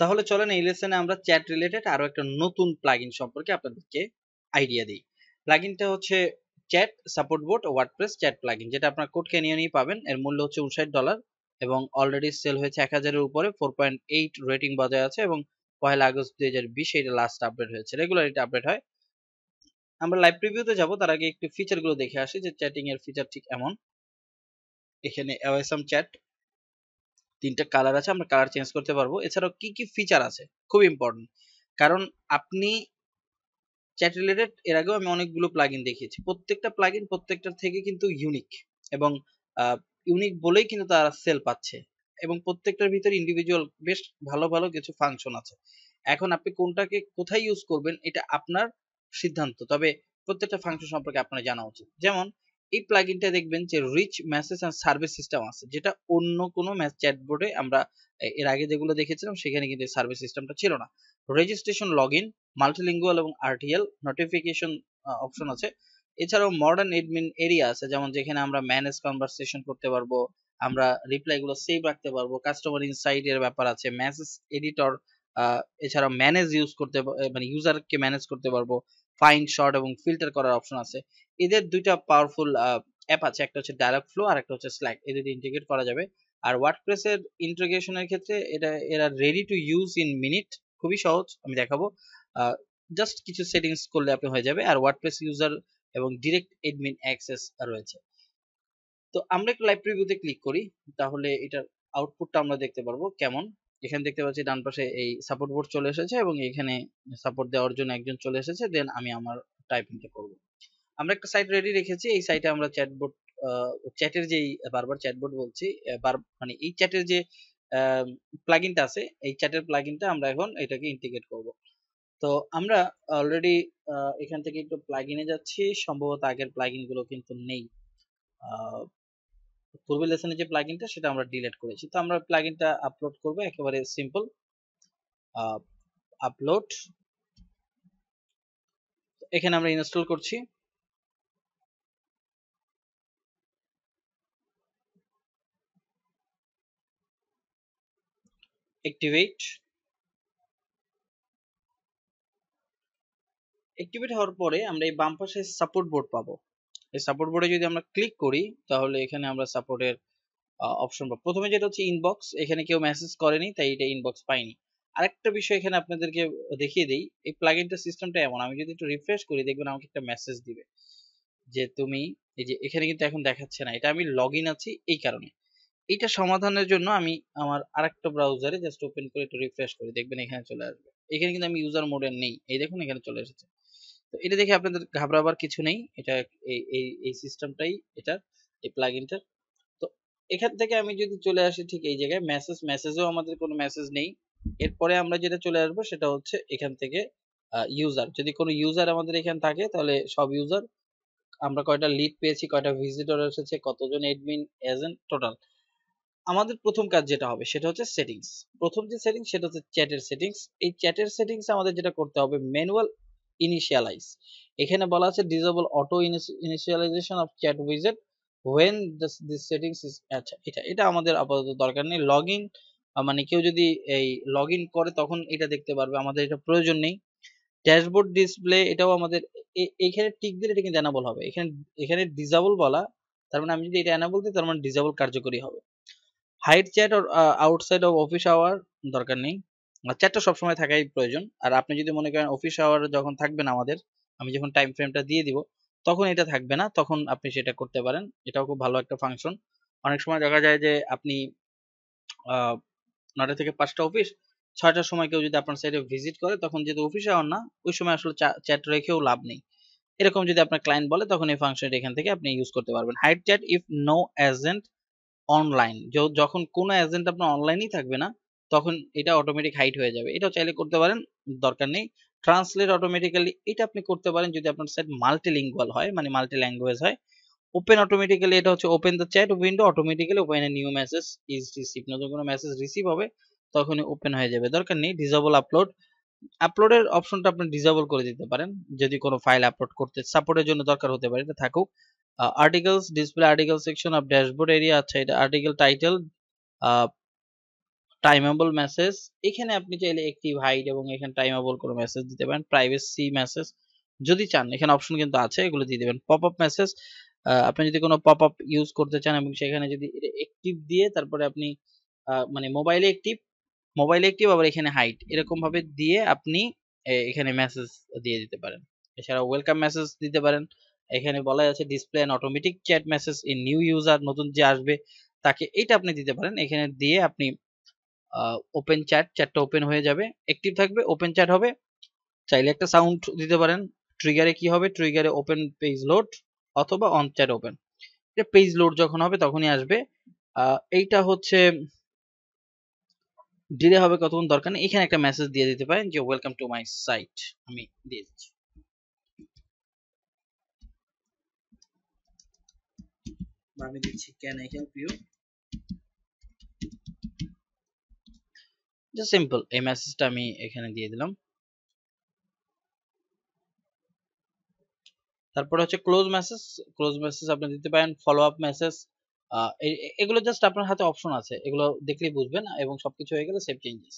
তাহলে চলেন এই লেসনে আমরা চ্যাট রিলেটেড আরো একটা নতুন প্লাগইন সম্পর্কে আপনাদেরকে আইডিয়া দিই প্লাগইনটা হচ্ছে chat support board WordPress chat plugin যেটা আপনার কোড নিয়ে পাবেন এর মূল্য হচ্ছে উনষাট ডলার এবং অলরেডি সেল হয়েছে এক হাজারের উপরে ফোর পয়েন্ট এইট রেটিং বজায় আছে এবং পয়লা আগস্ট দুই হাজার বিশ এটা লাস্ট আপডেট হয়েছে রেগুলার এটা আপডেট হয় আমরা লাইভ প্রিভিউতে যাব তার আগে একটু ফিচারগুলো দেখে আসি যে চ্যাটিং এর ফিচার ঠিক এমন এখানে অ্যাওয়েসাম চ্যাট তিনটা কালার আছে আমরা কালার চেঞ্জ করতে পারবো এছাড়াও কি কি ফিচার আছে খুব ইম্পর্টেন্ট কারণ আপনি চ্যাট রিলেটেড এর আগেও আমি অনেকগুলো প্লাগইন দেখিয়েছি প্রত্যেকটা প্লাগইন প্রত্যেকটার থেকে কিন্তু ইউনিক এবং ইউনিক বলেই কিন্তু তারা সেল পাচ্ছে এবং প্রত্যেকটার ভিতরে ইন্ডিভিজুয়াল বেশ ভালো ভালো কিছু ফাংশন আছে এখন আপনি কোনটাকে কোথায় ইউজ করবেন এটা আপনার সিদ্ধান্ত তবে প্রত্যেকটা ফাংশন সম্পর্কে আপনার জানা উচিত যেমন এই প্লাগইনটা দেখবেন যে rich message and service system আছে যেটা অন্য কোন কোনো চ্যাটবোর্ডে আমরা এর আগে যেগুলো দেখেছিলাম সেখানে কিন্তু এই সার্ভিস সিস্টেমটা ছিল না রেজিস্ট্রেশন লগইন মাল্টিলিঙ্গুয়াল এবং আরটিএল নোটিফিকেশন অপশন আছে এছাড়াও মডার্ন এডমিন এরিয়া আছে যেমন যেখানে আমরা ম্যানেজ কনভারসেশন করতে পারবো আমরা রিপ্লাই গুলো সেভ রাখতে পারবো কাস্টমার ইনসাইট এর ব্যাপার আছে মেসেজ এডিটর এছাড়া ম্যানেজ ইউজ করতে মানে ইউজারকে ম্যানেজ করতে পারবো ফাইন শর্ট এবং ফিল্টার করার অপশন আছে এদের দুইটা পাওয়ারফুল অ্যাপ আছে একটা হচ্ছে ডায়লগ ফ্লো আর একটা হচ্ছে স্ল্যাক এদের ইন্টিগ্রেট করা যাবে আর ওয়ার্ডপ্রেসের ইন্টিগ্রেশনের ক্ষেত্রে এটা এরা ready to use in minute খুবই সহজ আমি দেখাবো জাস্ট কিছু সেটিংস করলে আপনি হয়ে যাবে আর ওয়ার্ডপ্রেস ইউজার এবং ডিরেক্ট এডমিন অ্যাক্সেস রয়েছে তো আমরা একটু লাইভ প্রিভিউতে ক্লিক করি তাহলে এটার আউটপুটটা আমরা দেখতে পারবো কেমন এখানে দেখতে পাচ্ছি ডান পাশে এই সাপোর্ট বোর্ড চলে এসেছে এবং এখানে সাপোর্ট দেওয়ার জন্য একজন চলে এসেছে দেন আমি আমার টাইপিংটা করব আমরা একটা সাইট রেডি রেখেছি এই সাইটে আমরা চ্যাটবোর্ড চ্যাটের যেই বারবার চ্যাটবোর্ড বলছি বার মানে এই চ্যাটের যে প্লাগিনটা আছে এই চ্যাটের প্লাগিনটা আমরা এখন এটাকে ইন্টিগ্রেট করব তো আমরা অলরেডি এখান থেকে একটু প্লাগিনে যাচ্ছি সম্ভবত আগের প্লাগিনগুলো কিন্তু নেই পূর্বের লেসনে যে প্লাগইনটা সেটা আমরা ডিলিট করেছি তো আমরা প্লাগইনটা আপলোড করব একেবারে সিম্পল আপলোড এখানে আমরা ইনস্টল করছি অ্যাক্টিভেট অ্যাক্টিভেট হওয়ার পরে আমরা এই বাম পাশে সাপোর্ট বোর্ড পাবো এই সাপোর্ট বোর্ডে যদি আমরা ক্লিক করি তাহলে এখানে আমরা সাপোর্টের অপশন পাবো প্রথমে যেটা হচ্ছে ইনবক্স এখানে কেউ মেসেজ করেনি তাই এটা ইনবক্স পাইনি আরেকটা বিষয় এখানে আপনাদেরকে দেখিয়ে দিই এই প্লাগইনটা সিস্টেমটা এমন আমি যদি একটু রিফ্রেশ করি দেখবেন আমাকে একটা মেসেজ দিবে যে তুমি এই যে এখানে কিন্তু এখন দেখাচ্ছে না এটা আমি লগ ইন আছি এই কারণে এটা সমাধানের জন্য আমি আমার আরেকটা ব্রাউজারে জাস্ট ওপেন করে একটু রিফ্রেশ করি দেখবেন এখানে চলে আসবে এখানে কিন্তু আমি ইউজার মোডে নেই এই দেখুন এখানে চলে এসেছে তো এটা দেখে আপনাদের ঘাবড়াবার কিছু নেই এটা এই এই সিস্টেমটাই এটা এই প্লাগইনটা তো এখান থেকে আমি যদি চলে আসি ঠিক এই জায়গায় মেসেজ মেসেজেও আমাদের কোনো মেসেজ নেই এরপরে আমরা যেটা চলে আসবো সেটা হচ্ছে এখান থেকে ইউজার যদি কোনো ইউজার আমাদের এখানে থাকে তাহলে সব ইউজার আমরা কয়টা লিড পেয়েছি কয়টা ভিজিটর এসেছে কতজন এডমিন এজেন্ট টোটাল আমাদের প্রথম কাজ যেটা হবে সেটা হচ্ছে সেটিংস প্রথম যে সেটিংস সেটা হচ্ছে চ্যাটের সেটিংস এই চ্যাটের সেটিংস আমাদের যেটা করতে হবে ম্যানুয়াল ইনিশিয়ালাইজ এখানে বলা আছে disable auto initialization of chat উইজেট ওয়েন দিস সেটিংস ইজ আচ্ছা এটা এটা আমাদের আপাতত দরকার নেই লগ ইন মানে কেউ যদি এই লগ ইন করে তখন এটা দেখতে পারবে আমাদের এটা প্রয়োজন নেই ড্যাশবোর্ড ডিসপ্লে এটাও আমাদের এখানে টিক দিলে এটা কিন্তু এনাবল হবে এখানে এখানে ডিজাবল বলা তার মানে আমি যদি এটা এনাবল দিই তার মানে ডিজাবল কার্যকরী হবে hide chat or outside of office hour দরকার নেই চ্যাটটা সবসময় থাকাই প্রয়োজন আর আপনি যদি মনে করেন অফিস আওয়ার যখন থাকবেন আমাদের আমি যখন টাইম ফ্রেমটা দিয়ে দিব তখন এটা থাকবে না তখন আপনি সেটা করতে পারেন এটাও খুব ভালো একটা ফাংশন অনেক সময় দেখা যায় যে আপনি নটা থেকে পাঁচটা অফিস ছয়টার সময় কেউ যদি আপনার সাইডে ভিজিট করে তখন যেহেতু অফিস আওয়ার না ওই সময় আসলে চ্যাট রেখেও লাভ নেই এরকম যদি আপনার ক্লায়েন্ট বলে তখন এই ফাংশনটি এখান থেকে আপনি ইউজ করতে পারবেন hide chat if no agent online যখন কোনো এজেন্ট আপনার অনলাইনই থাকবে না তখন এটা অটোমেটিক হাইট হয়ে যাবে এটা চাইলে করতে পারেন দরকার নেই ট্রান্সলেট অটোমেটিক্যালি এটা আপনি করতে পারেন যদি আপনার সাইট মাল্টিলিঙ্গুয়াল হয় মানে মাল্টি ল্যাঙ্গুয়েজ হয় ওপেন অটোমেটিক্যালি এটা হচ্ছে open the chat window automatically open a new message is receive নতুন কোনো মেসেজ রিসিভ হবে তখন ওপেন হয়ে যাবে দরকার নেই ডিজেবল আপলোড আপলোডের অপশনটা আপনি ডিজেবল করে দিতে পারেন যদি কোনো ফাইল আপলোড করতে সাপোর্টের জন্য দরকার হতে পারে এটা থাকুক articles display article section of dashboard area আচ্ছা এটা আর্টিকেল টাইটেল টাইমেবল মেসেজ এখানে আপনি চাইলে একটি ভাইড এবং এখানে টাইমেবল কোনো মেসেজ দিতে পারেন প্রাইভেসি মেসেজ যদি চান এখানে অপশন কিন্তু আছে এগুলো দিয়ে দেবেন পপ আপ মেসেজ আপনি যদি কোনো পপ আপ ইউজ করতে চান এবং সেখানে যদি অ্যাক্টিভ দিয়ে তারপরে আপনি মানে মোবাইলে অ্যাক্টিভ মোবাইলে অ্যাক্টিভ আবার এখানে হাইট এরকম ভাবে দিয়ে আপনি এখানে মেসেজ দিয়ে দিতে পারেন এছাড়া ওয়েলকাম মেসেজ দিতে পারেন এখানে বলা যাচ্ছে display and automatic chat message in new user নতুন যে আসবে তাকে এটা আপনি দিতে পারেন এখানে দিয়ে আপনি ওপেন চ্যাট চ্যাটটা ওপেন হয়ে যাবে অ্যাক্টিভ থাকবে ওপেন চ্যাট হবে চাইলে একটা সাউন্ড দিতে পারেন ট্রিগারে কি হবে ট্রিগারে ওপেন পেজ লোড অথবা on chat open page load যখন হবে তখনই আসবে এইটা হচ্ছে ডিলে হবে কতক্ষণ দরকার নেই এখানে একটা মেসেজ দিয়ে দিতে পারেন যে ওয়েলকাম টু মাই সাইট আমি দিয়ে দিচ্ছি আমি দিচ্ছি can I help you just simple এই মেসেজটা আমি এখানে দিয়ে দিলাম তারপরে হচ্ছে ক্লোজ মেসেজ ক্লোজ মেসেজ আপনি দিতে পারেন ফলো আপ মেসেজ এগুলো জাস্ট আপনার হাতে অপশন আছে এগুলো দেখলেই বুঝবেন এবং সবকিছু হয়ে গেলে সেভ চেঞ্জেস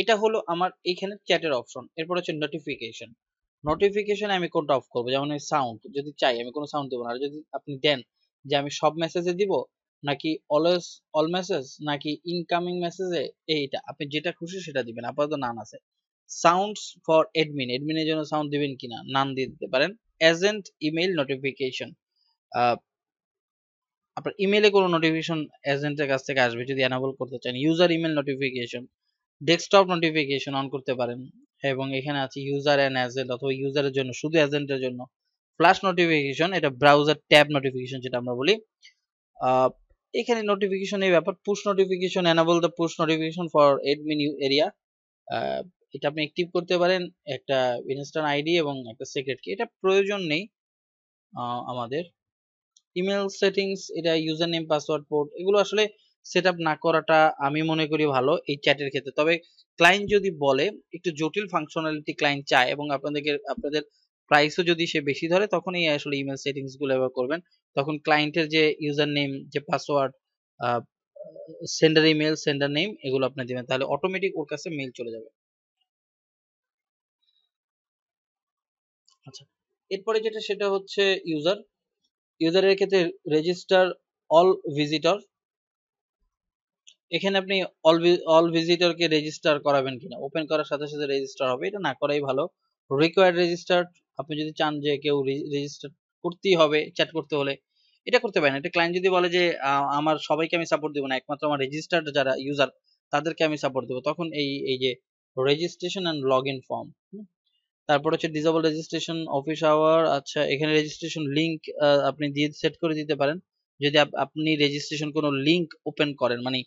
এটা হলো আমার এইখানে চ্যাটের অপশন এরপর হচ্ছে নোটিফিকেশন নোটিফিকেশন আমি কোনটা অফ করবো যেমন সাউন্ড যদি চাই আমি কোনো সাউন্ড দেবো না আর যদি আপনি দেন যে আমি সব মেসেজে দিব নাকি অলওয়েজ অল মেসেজ নাকি ইনকামিং মেসেজে এইটা আপনি যেটা খুশি সেটা দিবেন আপাতত নান আছে সাউন্ডস ফর অ্যাডমিন অ্যাডমিনের জন্য সাউন্ড দিবেন কিনা নান দিয়ে দিতে পারেন এজেন্ট ইমেল নোটিফিকেশন আপনার ইমেলে কোনো নোটিফিকেশন এজেন্টের কাছ থেকে আসবে যদি এনাবল করতে চান user email notification desktop notification on করতে পারেন এবং এখানে আছে ইউজার অ্যান্ড এজেন্ট অথবা ইউজারের জন্য শুধু এজেন্টের জন্য ফ্ল্যাশ নোটিফিকেশন এটা ব্রাউজার ট্যাব নোটিফিকেশন যেটা আমরা বলি এখানে নোটিফিকেশন এই ব্যাপার push notification enable the push notification for admin area এটা আপনি অ্যাক্টিভ করতে পারেন একটা ইনস্টান আইডি এবং একটা সিক্রেট কি এটা প্রয়োজন নেই আমাদের ইমেল সেটিংস এটা ইউজার নেম পাসওয়ার্ড পোর্ট এগুলো আসলে সেট না করাটা আমি মনে করি ভালো এই চ্যাটের ক্ষেত্রে তবে ক্লায়েন্ট যদি বলে একটু জটিল ফাংশনালিটি ক্লায়েন্ট চায় এবং আপনাদেরকে আপনাদের প্রাইসও যদি সে বেশি ধরে তখন এই আসলে ইমেল সেটিংস গুলো ব্যবহার করবেন তখন ক্লায়েন্টের যে ইউজার নেম যে password sender email sender name এগুলো আপনি দিবেন তাহলে অটোমেটিক ওর কাছে মেল চলে যাবে আচ্ছা এরপরে যেটা সেটা হচ্ছে ইউজার ইউজারের ক্ষেত্রে রেজিস্টার অল ভিজিটর এখানে আপনি অল অল ভিজিটরকে রেজিস্টার করাবেন কিনা ওপেন করার সাথে সাথে রেজিস্টার হবে এটা না করাই ভালো রিকোয়ার্ড রেজিস্টার্ড আপনি যদি চান যে কেউ রেজিস্টার করতেই হবে চ্যাট করতে হলে এটা করতে পারেন এটা ক্লায়েন্ট যদি বলে যে আমার সবাইকে আমি সাপোর্ট দেবো না একমাত্র আমার রেজিস্টার্ড যারা ইউজার তাদেরকে আমি সাপোর্ট দেবো তখন এই এই যে registration and log in form তারপর হচ্ছে ডিজেবল রেজিস্ট্রেশন অফিস আওয়ার আচ্ছা এখানে রেজিস্ট্রেশন লিঙ্ক আপনি দিয়ে সেট করে দিতে পারেন যদি আপনি রেজিস্ট্রেশন কোনো লিঙ্ক ওপেন করেন মানে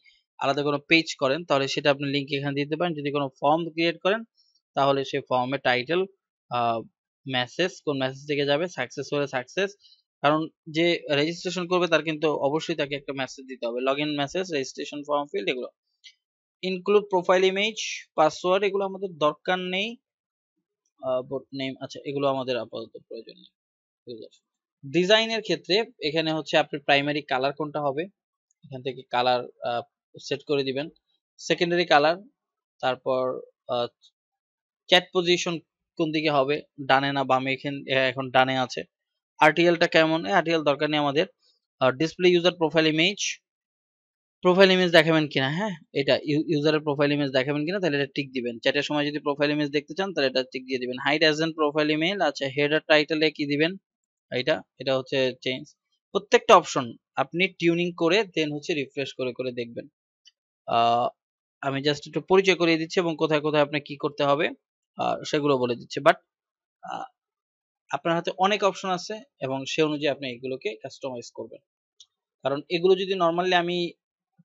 আলাদা কোনো পেজ করেন তাহলে সেটা আপনি লিঙ্ক এখানে দিতে পারেন যদি কোনো ফর্ম ক্রিয়েট করেন তাহলে সেই ফর্মে টাইটেল মেসেজ কোন মেসেজ থেকে যাবে সাকসেস হলে সাকসেস কারণ যে রেজিস্ট্রেশন করবে তার কিন্তু অবশ্যই তাকে একটা মেসেজ দিতে হবে log in message registration form field এগুলো ইনক্লুড প্রোফাইল ইমেজ পাসওয়ার্ড এগুলো আমাদের দরকার নেই বোট নেম আচ্ছা এগুলো আমাদের আপাতত প্রয়োজন নেই ডিজাইনের ক্ষেত্রে এখানে হচ্ছে আপনি প্রাইমারি কালার কোনটা হবে এখান থেকে কালার সেট করে দিবেন সেকেন্ডারি কালার তারপর চ্যাট পজিশন কোন দিকে হবে ডানে না বামে এখান এখন ডানে আছে আরটিএলটা কেমন আরটিএল দরকার নেই আমাদের display user profile image profile image দেখাবেন কিনা হ্যাঁ এটা ইউজারের প্রোফাইল ইমেজ দেখাবেন কিনা তাহলে এটা টিক দিবেন চ্যাটের সময় যদি প্রোফাইল ইমেজ দেখতে চান তাহলে এটা টিক দিয়ে দিবেন hide as an profile email আচ্ছা হেডার টাইটেলে কি দিবেন এটা এটা হচ্ছে চেঞ্জ প্রত্যেকটা অপশন আপনি টিউনিং করে দেন হচ্ছে রিফ্রেশ করে করে দেখবেন আমি জাস্ট একটু পরিচয় করিয়ে দিচ্ছি এবং কোথায় কোথায় আপনার কি করতে হবে সেগুলো বলে দিচ্ছে বাট আপনার হাতে অনেক অপশন আছে এবং সে অনুযায়ী আপনি এগুলোকে কাস্টমাইজ করবেন কারণ এগুলো যদি নর্মালি আমি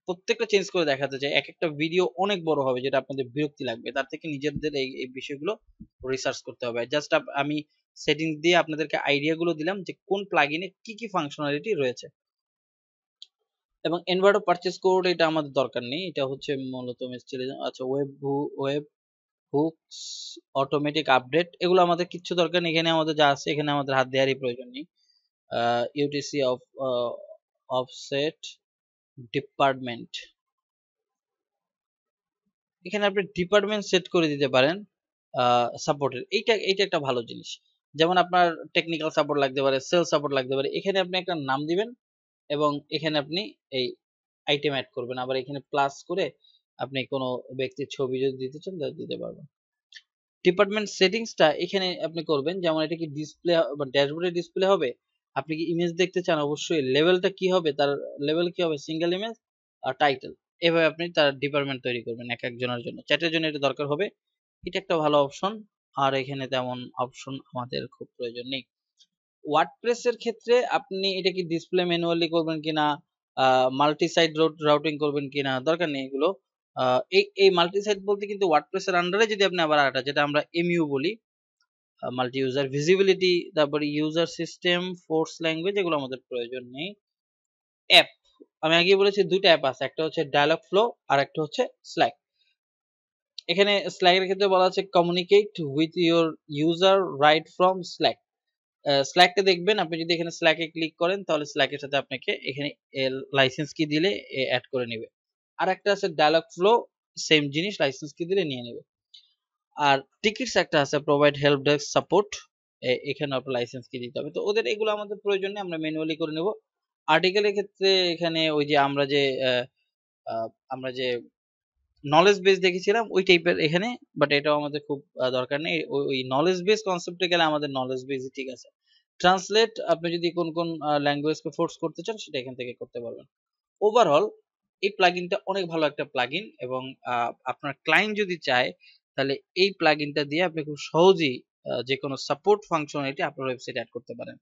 প্রত্যেকটা চেঞ্জ করে দেখাতে চাই এক একটা ভিডিও অনেক বড় হবে যেটা আপনাদের বিরক্তি লাগবে তার থেকে নিজেদের এই এই বিষয়গুলো রিসার্চ করতে হবে জাস্ট আমি সেটিং দিয়ে আপনাদেরকে আইডিয়াগুলো দিলাম যে কোন প্লাগিনে কি কি ফাংশনালিটি রয়েছে এবং এনভার্টো পারচেজ কোড এটা আমাদের দরকার নেই এটা হচ্ছে মূলত আচ্ছা web web hooks automatic update এগুলো আমাদের কিছু দরকার নেই এখানে আমাদের যা আছে এখানে আমাদের হাত দেওয়ারই প্রয়োজন নেই ইউটিসি অফ অফসেট ডিপার্টমেন্ট এখানে আপনি ডিপার্টমেন্ট সেট করে দিতে পারেন সাপোর্টের এইটা এইটা একটা ভালো জিনিস যেমন আপনার টেকনিক্যাল সাপোর্ট লাগতে পারে সেল সাপোর্ট লাগতে পারে এখানে আপনি একটা নাম দিবেন এবং এখানে আপনি এই আইটেম অ্যাড করবেন আবার এখানে প্লাস করে আপনি কোনো ব্যক্তির ছবি যদি দিতে চান তাহলে দিতে পারবেন ডিপার্টমেন্ট সেটিংসটা এখানে আপনি করবেন যেমন এটা কি ডিসপ্লে বা ড্যাশবোর্ডে ডিসপ্লে হবে আপনি কি ইমেজ দেখতে চান অবশ্যই লেভেলটা কি হবে তার লেভেল কি হবে সিঙ্গেল ইমেজ আর টাইটেল এভাবে আপনি তার ডিপার্টমেন্ট তৈরি করবেন এক একজনের জন্য চ্যাটের জন্য এটা দরকার হবে এটা একটা ভালো অপশন আর এখানে তেমন অপশন আমাদের খুব প্রয়োজন নেই ওয়ার্ডপ্রেসের ক্ষেত্রে আপনি এটা কি ডিসপ্লে ম্যানুয়ালি করবেন কিনা মাল্টি সাইড রাউটিং করবেন কিনা দরকার নেই এগুলো এই এই মাল্টি বলতে কিন্তু ওয়ার্ডপ্রেসের আন্ডারে যদি আপনি আবার আরেকটা যেটা আমরা এমইউ বলি মাল্টি ইউজার ভিজিবিলিটি তারপরে ইউজার সিস্টেম ফোর্স ল্যাঙ্গুয়েজ এগুলো আমাদের প্রয়োজন নেই অ্যাপ আমি আগেই বলেছি দুইটা অ্যাপ আছে একটা হচ্ছে ডায়লগ ফ্লো আর একটা হচ্ছে স্ল্যাক এখানে স্ল্যাকের ক্ষেত্রে বলা আছে communicate with your user right from Slack স্ল্যাকটা দেখবেন আপনি যদি এখানে স্ল্যাকে ক্লিক করেন তাহলে স্ল্যাকের সাথে আপনাকে এখানে লাইসেন্স কি দিলে অ্যাড করে নেবে আর একটা আছে ডায়লগ ফ্লো সেম জিনিস লাইসেন্স কি দিলে নিয়ে নেবে আর টিকিটস একটা আছে প্রোভাইড হেল্প ডেস্ক সাপোর্ট এখানে আপনার লাইসেন্স কি দিতে হবে তো ওদের এগুলো আমাদের প্রয়োজন নেই আমরা ম্যানুয়ালি করে নেব আর্টিকেলের ক্ষেত্রে এখানে ওই যে আমরা যে আমরা যে নলেজ বেস দেখেছিলাম ওই টাইপের এখানে বাট এটাও আমাদের খুব দরকার নেই ওই নলেজ বেস কনসেপ্টে গেলে আমাদের নলেজ বেসই ঠিক আছে ট্রান্সলেট আপনি যদি কোন কোন ল্যাঙ্গুয়েজকে ফোর্স করতে চান সেটা এখান থেকে করতে পারবেন ওভারঅল এই প্লাগিনটা অনেক ভালো একটা প্লাগিন এবং আপনার ক্লায়েন্ট যদি চায় তাহলে এই প্লাগিনটা দিয়ে আপনি খুব সহজেই যে কোনো সাপোর্ট ফাংশনালিটি আপনার ওয়েবসাইটে অ্যাড করতে পারেন